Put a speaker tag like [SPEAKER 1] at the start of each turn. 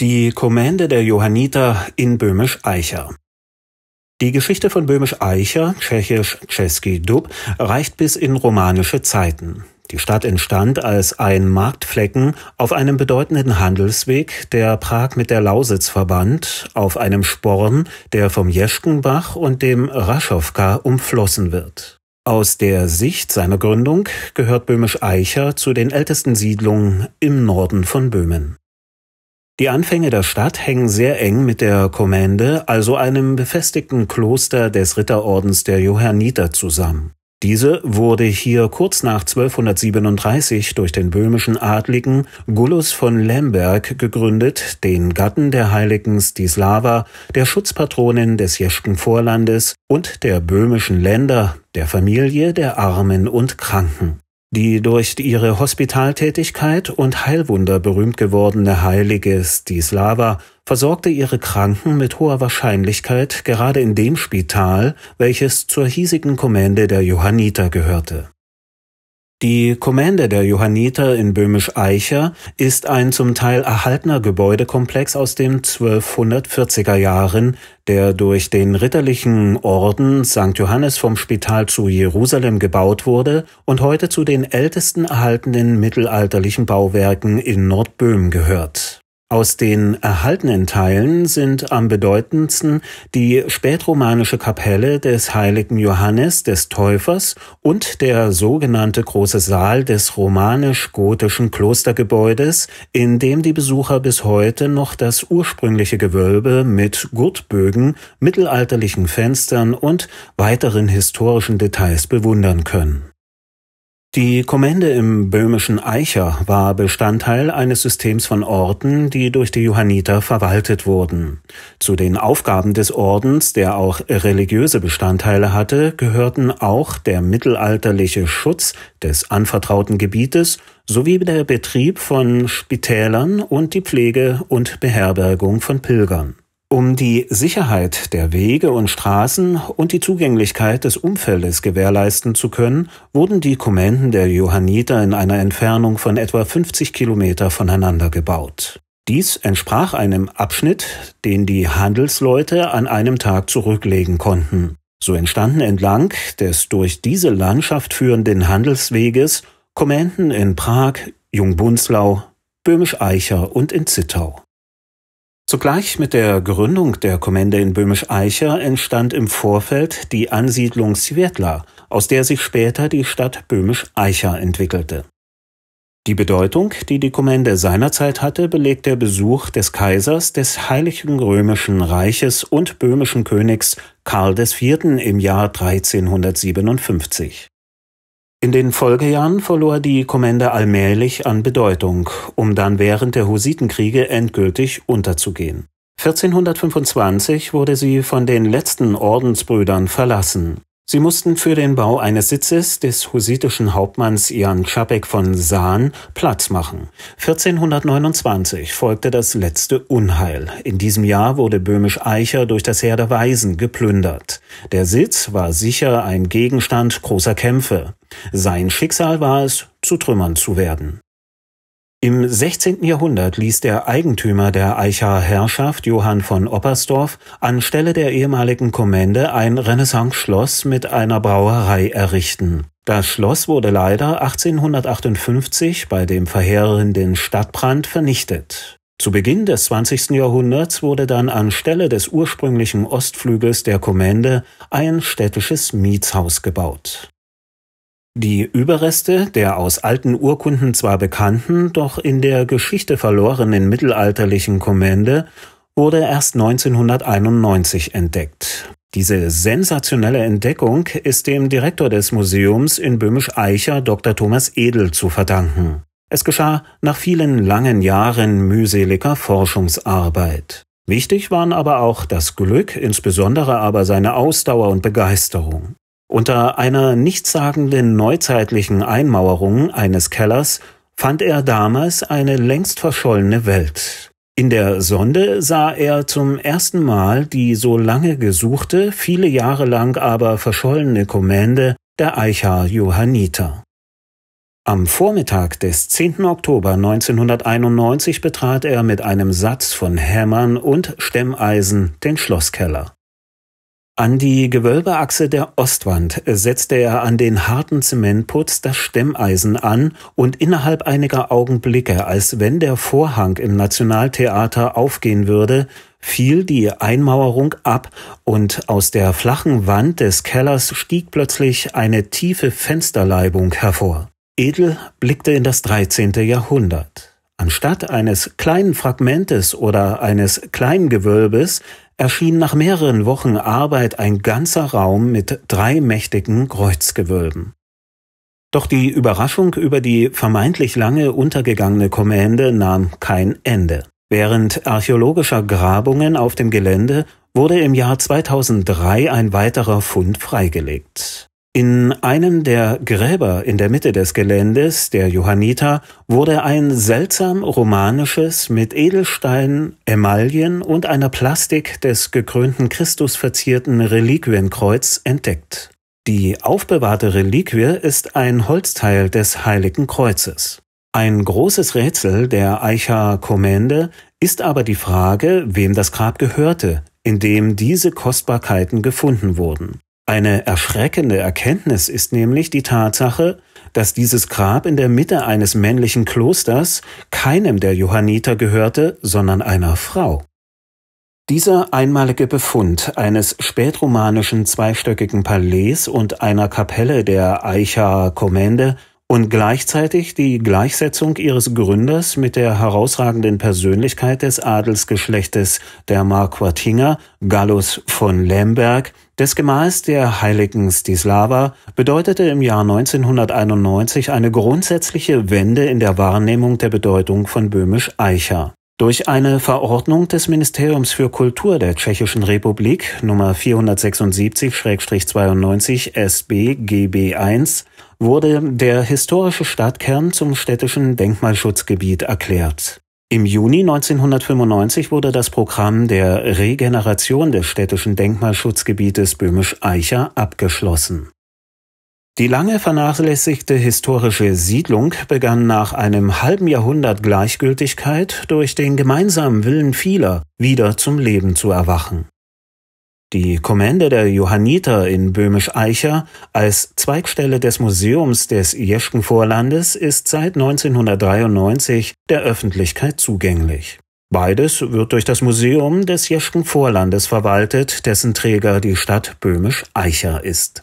[SPEAKER 1] Die Kommende der Johanniter in Böhmisch-Eicher. Die Geschichte von Böhmisch-Eicher, tschechisch Český Dub, reicht bis in romanische Zeiten. Die Stadt entstand als ein Marktflecken auf einem bedeutenden Handelsweg, der Prag mit der Lausitz verband, auf einem Sporn, der vom Jeschkenbach und dem Raschowka umflossen wird. Aus der Sicht seiner Gründung gehört Böhmisch-Eicher zu den ältesten Siedlungen im Norden von Böhmen. Die Anfänge der Stadt hängen sehr eng mit der Kommende, also einem befestigten Kloster des Ritterordens der Johanniter zusammen. Diese wurde hier kurz nach 1237 durch den böhmischen Adligen Gullus von Lemberg gegründet, den Gatten der heiligen Stislava, der Schutzpatronin des Jeschken Vorlandes und der böhmischen Länder, der Familie der Armen und Kranken. Die durch ihre Hospitaltätigkeit und Heilwunder berühmt gewordene heilige Stislava versorgte ihre Kranken mit hoher Wahrscheinlichkeit gerade in dem Spital, welches zur hiesigen Kommende der Johanniter gehörte die Kommende der Johanniter in Böhmisch-Eicher ist ein zum Teil erhaltener Gebäudekomplex aus den 1240er Jahren, der durch den ritterlichen Orden St. Johannes vom Spital zu Jerusalem gebaut wurde und heute zu den ältesten erhaltenen mittelalterlichen Bauwerken in Nordböhmen gehört aus den erhaltenen Teilen sind am bedeutendsten die spätromanische Kapelle des heiligen Johannes des Täufers und der sogenannte große Saal des romanisch-gotischen Klostergebäudes, in dem die Besucher bis heute noch das ursprüngliche Gewölbe mit Gurtbögen, mittelalterlichen Fenstern und weiteren historischen Details bewundern können die Kommende im böhmischen Eicher war Bestandteil eines Systems von Orden, die durch die Johanniter verwaltet wurden. Zu den Aufgaben des Ordens, der auch religiöse Bestandteile hatte, gehörten auch der mittelalterliche Schutz des anvertrauten Gebietes sowie der Betrieb von Spitälern und die Pflege und Beherbergung von Pilgern. Um die Sicherheit der Wege und Straßen und die Zugänglichkeit des Umfeldes gewährleisten zu können, wurden die Kommenden der Johanniter in einer Entfernung von etwa 50 Kilometer voneinander gebaut. Dies entsprach einem Abschnitt, den die Handelsleute an einem Tag zurücklegen konnten. So entstanden entlang des durch diese Landschaft führenden Handelsweges Kommenden in Prag, Jungbunzlau, Böhmisch-Eicher und in Zittau. Zugleich mit der Gründung der Kommende in Böhmisch-Eicher entstand im Vorfeld die Ansiedlung Svetla, aus der sich später die Stadt Böhmisch-Eicher entwickelte. Die Bedeutung, die die Kommende seinerzeit hatte, belegt der Besuch des Kaisers des Heiligen Römischen Reiches und böhmischen Königs Karl IV. im Jahr 1357. In den Folgejahren verlor die Kommende allmählich an Bedeutung, um dann während der Hussitenkriege endgültig unterzugehen. 1425 wurde sie von den letzten Ordensbrüdern verlassen Sie mussten für den Bau eines Sitzes des hussitischen Hauptmanns Jan Czapek von Sahn Platz machen. 1429 folgte das letzte Unheil. In diesem Jahr wurde Böhmisch Eicher durch das Heer der Weisen geplündert. Der Sitz war sicher ein Gegenstand großer Kämpfe. Sein Schicksal war es, zu Trümmern zu werden. Im 16. Jahrhundert ließ der Eigentümer der Eicher Herrschaft Johann von Oppersdorf anstelle der ehemaligen Kommende ein Renaissance-Schloss mit einer Brauerei errichten. Das Schloss wurde leider 1858 bei dem verheerenden Stadtbrand vernichtet. Zu Beginn des 20. Jahrhunderts wurde dann anstelle des ursprünglichen Ostflügels der Kommende ein städtisches Mietshaus gebaut die Überreste der aus alten Urkunden zwar bekannten, doch in der Geschichte verlorenen mittelalterlichen Kommende wurde erst 1991 entdeckt. Diese sensationelle Entdeckung ist dem Direktor des Museums in Böhmisch-Eicher Dr. Thomas Edel zu verdanken. Es geschah nach vielen langen Jahren mühseliger Forschungsarbeit. Wichtig waren aber auch das Glück, insbesondere aber seine Ausdauer und Begeisterung. Unter einer nichtssagenden neuzeitlichen Einmauerung eines Kellers fand er damals eine längst verschollene Welt. In der Sonde sah er zum ersten Mal die so lange gesuchte, viele Jahre lang aber verschollene Kommende der Eicher Johanniter. Am Vormittag des 10. Oktober 1991 betrat er mit einem Satz von Hämmern und Stemmeisen den Schlosskeller. An die Gewölbeachse der Ostwand setzte er an den harten Zementputz das Stemmeisen an und innerhalb einiger Augenblicke, als wenn der Vorhang im Nationaltheater aufgehen würde, fiel die Einmauerung ab und aus der flachen Wand des Kellers stieg plötzlich eine tiefe Fensterleibung hervor. Edel blickte in das 13. Jahrhundert. Anstatt eines kleinen Fragmentes oder eines kleinen Gewölbes erschien nach mehreren Wochen Arbeit ein ganzer Raum mit drei mächtigen Kreuzgewölben. Doch die Überraschung über die vermeintlich lange untergegangene Kommende nahm kein Ende. Während archäologischer Grabungen auf dem Gelände wurde im Jahr 2003 ein weiterer Fund freigelegt. In einem der Gräber in der Mitte des Geländes der Johanniter wurde ein seltsam romanisches, mit Edelsteinen, Emaillen und einer Plastik des gekrönten Christus verzierten Reliquienkreuz entdeckt. Die aufbewahrte Reliquie ist ein Holzteil des Heiligen Kreuzes. Ein großes Rätsel der Eicher Kommende ist aber die Frage, wem das Grab gehörte, in dem diese Kostbarkeiten gefunden wurden. Eine erschreckende Erkenntnis ist nämlich die Tatsache, dass dieses Grab in der Mitte eines männlichen Klosters keinem der Johanniter gehörte, sondern einer Frau. Dieser einmalige Befund eines spätromanischen zweistöckigen Palais und einer Kapelle der Eicher Kommende und gleichzeitig die Gleichsetzung ihres Gründers mit der herausragenden Persönlichkeit des Adelsgeschlechtes der Marquartinger, Gallus von Lemberg, des Gemahls der heiligen Stislava bedeutete im Jahr 1991 eine grundsätzliche Wende in der Wahrnehmung der Bedeutung von Böhmisch Eicher durch eine Verordnung des Ministeriums für Kultur der Tschechischen Republik Nummer 476-92 sbgb 1 wurde der historische Stadtkern zum städtischen Denkmalschutzgebiet erklärt. Im Juni 1995 wurde das Programm der Regeneration des städtischen Denkmalschutzgebietes Böhmisch-Eicher abgeschlossen die lange vernachlässigte historische Siedlung begann nach einem halben Jahrhundert Gleichgültigkeit durch den gemeinsamen Willen vieler wieder zum Leben zu erwachen. Die Kommende der Johanniter in Böhmisch-Eicher als Zweigstelle des Museums des Jeschken Vorlandes ist seit 1993 der Öffentlichkeit zugänglich. Beides wird durch das Museum des Jeschken Vorlandes verwaltet, dessen Träger die Stadt Böhmisch-Eicher ist.